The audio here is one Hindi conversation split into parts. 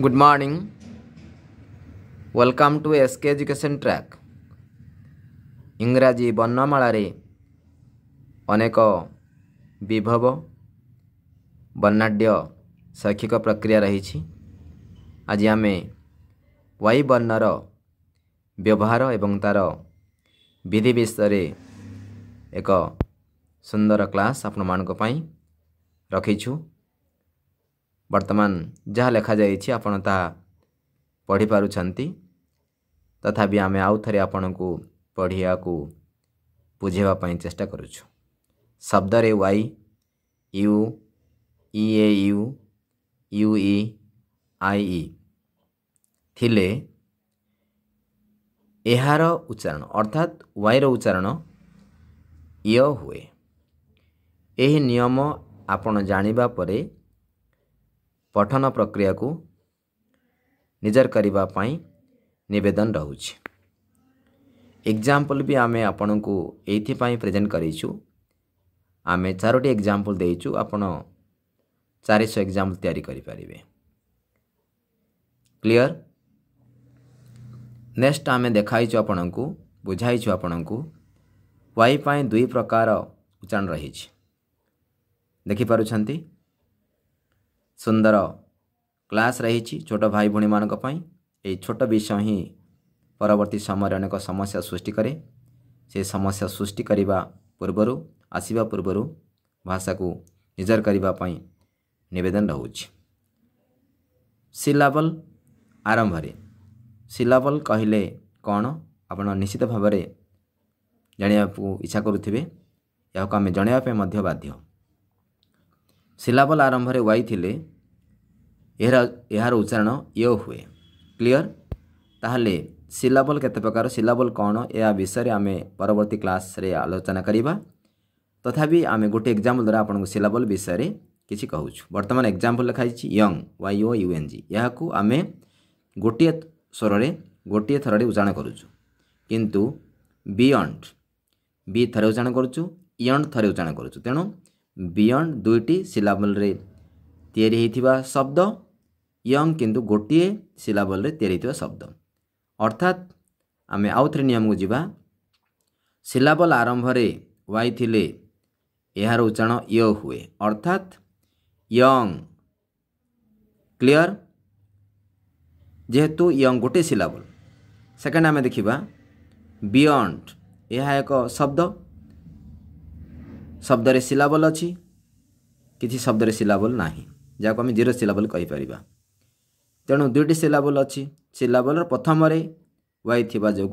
good morning welcome to SK education track इंग्राजी बर्णमालाक विभव बर्णाढ़्य शैक्षिक प्रक्रिया रही आज आम वाई बर्णर व्यवहार एवं तार विधि विषय एक सुंदर क्लास आप मानी रखीछू ବର୍ତ୍ତମାନ ଯାହା ଲେଖାଯାଇଛି ଆପଣ ତାହା ପଢ଼ିପାରୁଛନ୍ତି ତଥାପି ଆମେ ଆଉ ଥରେ ଆପଣଙ୍କୁ ପଢ଼ିବାକୁ ବୁଝାଇବା ପାଇଁ ଚେଷ୍ଟା କରୁଛୁ ଶବ୍ଦରେ Y U E A U U E I E ଥିଲେ ଏହାର ଉଚ୍ଚାରଣ ଅର୍ଥାତ୍ ୱାଇର ଉଚ୍ଚାରଣ ୟ ହୁଏ ଏହି ନିୟମ ଆପଣ ଜାଣିବା ପରେ ପଠନ ପ୍ରକ୍ରିୟାକୁ ନିଜର କରିବା ପାଇଁ ନିବେଦନ ରହୁଛି ଏକ୍ଜାମ୍ପଲ୍ ବି ଆମେ ଆପଣଙ୍କୁ ଏଇଥିପାଇଁ ପ୍ରେଜେଣ୍ଟ କରିଛୁ ଆମେ ଚାରୋଟି ଏକ୍ଜାମ୍ପଲ୍ ଦେଇଛୁ ଆପଣ ଚାରିଶହ ଏକ୍ଜାମ୍ପଲ୍ ତିଆରି କରିପାରିବେ କ୍ଲିଅର୍ ନେକ୍ସଟ ଆମେ ଦେଖାଇଛୁ ଆପଣଙ୍କୁ ବୁଝାଇଛୁ ଆପଣଙ୍କୁ ୱାଇ ପାଇଁ ଦୁଇ ପ୍ରକାର ଉଚ୍ଚାରଣ ରହିଛି ଦେଖିପାରୁଛନ୍ତି ସୁନ୍ଦର କ୍ଲାସ୍ ରହିଛି ଛୋଟ ଭାଇ ଭଉଣୀମାନଙ୍କ ପାଇଁ ଏହି ଛୋଟ ବିଷୟ ହିଁ ପରବର୍ତ୍ତୀ ସମୟରେ ଅନେକ ସମସ୍ୟା ସୃଷ୍ଟି କରେ ସେ ସମସ୍ୟା ସୃଷ୍ଟି କରିବା ପୂର୍ବରୁ ଆସିବା ପୂର୍ବରୁ ଭାଷାକୁ ନିଜର କରିବା ପାଇଁ ନିବେଦନ ରହୁଛି ସିଲାବଲ୍ ଆରମ୍ଭରେ ସିଲାବଲ୍ କହିଲେ କ'ଣ ଆପଣ ନିଶ୍ଚିତ ଭାବରେ ଜାଣିବାକୁ ଇଚ୍ଛା କରୁଥିବେ ଏହାକୁ ଆମେ ଜଣାଇବା ପାଇଁ ମଧ୍ୟ ବାଧ୍ୟ ସିଲାବଲ୍ ଆରମ୍ଭରେ ୱାଇ ଥିଲେ ଏହାର ଏହାର ଉଚ୍ଚାରଣ ୟ ହୁଏ କ୍ଲିଅର ତାହେଲେ ସିଲାବଲ୍ କେତେ ପ୍ରକାର ସିଲାବଲ୍ କ'ଣ ଏହା ବିଷୟରେ ଆମେ ପରବର୍ତ୍ତୀ କ୍ଲାସ୍ରେ ଆଲୋଚନା କରିବା ତଥାପି ଆମେ ଗୋଟେ ଏକ୍ଜାମ୍ପଲ୍ ଦ୍ୱାରା ଆପଣଙ୍କୁ ସିଲାବଲ୍ ବିଷୟରେ କିଛି କହୁଛୁ ବର୍ତ୍ତମାନ ଏକ୍ଜାମ୍ପଲ୍ ଲେଖାଯାଇଛି young Y O U N G ଏହାକୁ ଆମେ ଗୋଟିଏ ସ୍ୱରରେ ଗୋଟିଏ ଥରରେ ଉଚ୍ଚାରଣ କରୁଛୁ କିନ୍ତୁ ବିୟଣ୍ଡ ବି ଥରେ ଉଚ୍ଚାରଣ କରୁଛୁ ୟଣ୍ଡ ଥରେ ଉଚ୍ଚାରଣ କରୁଛୁ ତେଣୁ ବିୟଣ୍ଡ ଦୁଇଟି ସିଲାବଲ୍ରେ ତିଆରି ହୋଇଥିବା ଶବ୍ଦ ୟଙ୍ଗ କିନ୍ତୁ ଗୋଟିଏ ସିଲାବଲ୍ରେ ତିଆରି ହୋଇଥିବା ଶବ୍ଦ ଅର୍ଥାତ୍ ଆମେ ଆଉଥରେ ନିୟମକୁ ଯିବା ସିଲାବଲ୍ ଆରମ୍ଭରେ ୱାଇ ଥିଲେ ଏହାର ଉଚ୍ଚାରଣ ୟ ହୁଏ ଅର୍ଥାତ୍ ୟଙ୍ଗ କ୍ଲିଅର୍ ଯେହେତୁ ୟଙ୍ଗ ଗୋଟିଏ ସିଲାବଲ୍ ସେକେଣ୍ଡ ଆମେ ଦେଖିବା ବିୟଣ୍ଡ ଏହା ଏକ ଶବ୍ଦ शब्द शब्दले साबल अहिले शब्द र सिलाबल नै जहाँको आम जिरो सिलाबल तेणु दुईटी सिलाबल अहिले सिलाबल प्रथम वाई उच्चारण वाइ थिच्चारण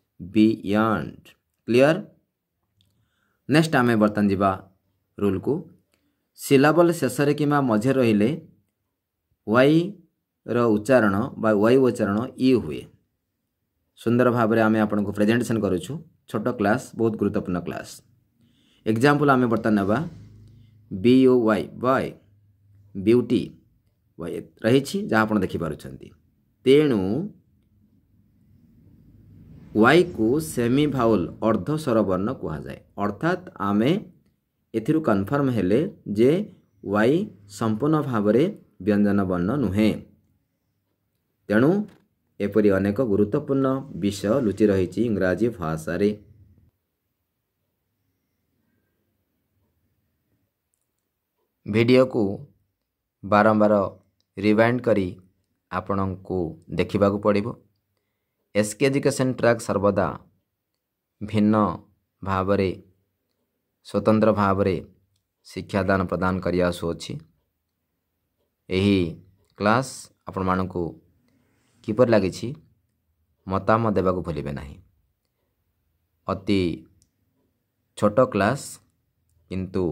य्लियर नेक्स्ट आमे बर्तन जुवा रुल कु सिलाबल शेषले किम्बा मझे रहिले वाई र उच्चारण वा वाइ उच्चारण इ हुए सुंदर भाव में आम आपको प्रेजेटेसन करुच्छ छोट क्लास बहुत गुरुत्वपूर्ण क्लास एक्जामपल आम बर्तमान ना BO Y Y beauty Y रही आप देखिपुर तेणु वाई को सेमी भाउल अर्ध वर्ण कह जाए अर्थात आम ए एनफर्म है जे वाई संपूर्ण भाव व्यंजन वर्ण नुहे तेणु ଏପରି ଅନେକ ଗୁରୁତ୍ୱପୂର୍ଣ୍ଣ ବିଷୟ ଲୁଚି ରହିଛି ଇଂରାଜୀ ଭାଷାରେ ଭିଡ଼ିଓକୁ ବାରମ୍ବାର ରିଭାଇଣ୍ଡ କରି ଆପଣଙ୍କୁ ଦେଖିବାକୁ ପଡ଼ିବ ଏସ୍ କେ ଏଜୁକେସନ୍ ଟ୍ରାକ୍ ସର୍ବଦା ଭିନ୍ନ ଭାବରେ ସ୍ୱତନ୍ତ୍ର ଭାବରେ ଶିକ୍ଷାଦାନ ପ୍ରଦାନ କରି ଆସୁଅଛି ଏହି କ୍ଲାସ୍ ଆପଣମାନଙ୍କୁ किपर लगे मताम देवा भूल अति छोट क्लास किंतु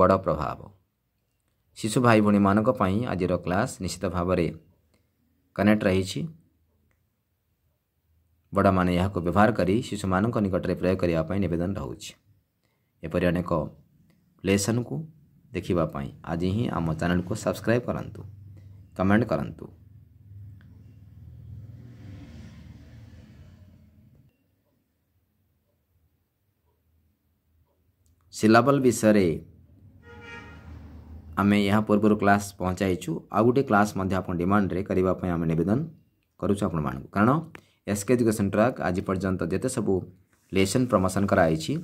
बड़ प्रभाव शिशु भाई भी आज क्लास निश्चित भाव कनेक्ट रही बड़ मैंने व्यवहार कर शिशु मान निकट प्रयोग करनेदन रोचर अनेक लेसन को देखापी आज ही आम चेल को सब्सक्राइब करूँ कमेंट करूँ सिलेबल विषय आम यह पूर्व क्लास पहुँचाई आ गोटे क्लास डिमाण्रे आम नवेदन करुँ आप कारण एसके एजुकेशन ट्रैक आज पर्यटन जिते सब लेसन प्रमोशन कराई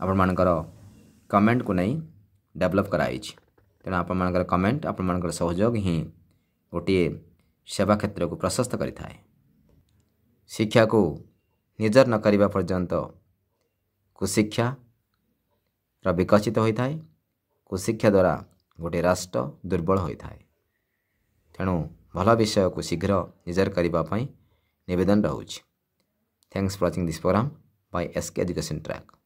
आपर कमेंट को नहीं डेवलप कराई तेनालीर कमेंट आपर सहयोग ही गोटे सेवा क्षेत्र को प्रशस्त करें शिक्षा को निजर नक पर्यत कुशिक्षा र ବିକଶିତ ହୋଇଥାଏ କୁଶିକ୍ଷା ଦ୍ୱାରା ଗୋଟିଏ ରାଷ୍ଟ୍ର ଦୁର୍ବଳ ହୋଇଥାଏ ତେଣୁ ଭଲ ବିଷୟକୁ ଶୀଘ୍ର ନିଜର କରିବା ପାଇଁ ନିବେଦନ ରହୁଛି thanks for watching this programme by SK education track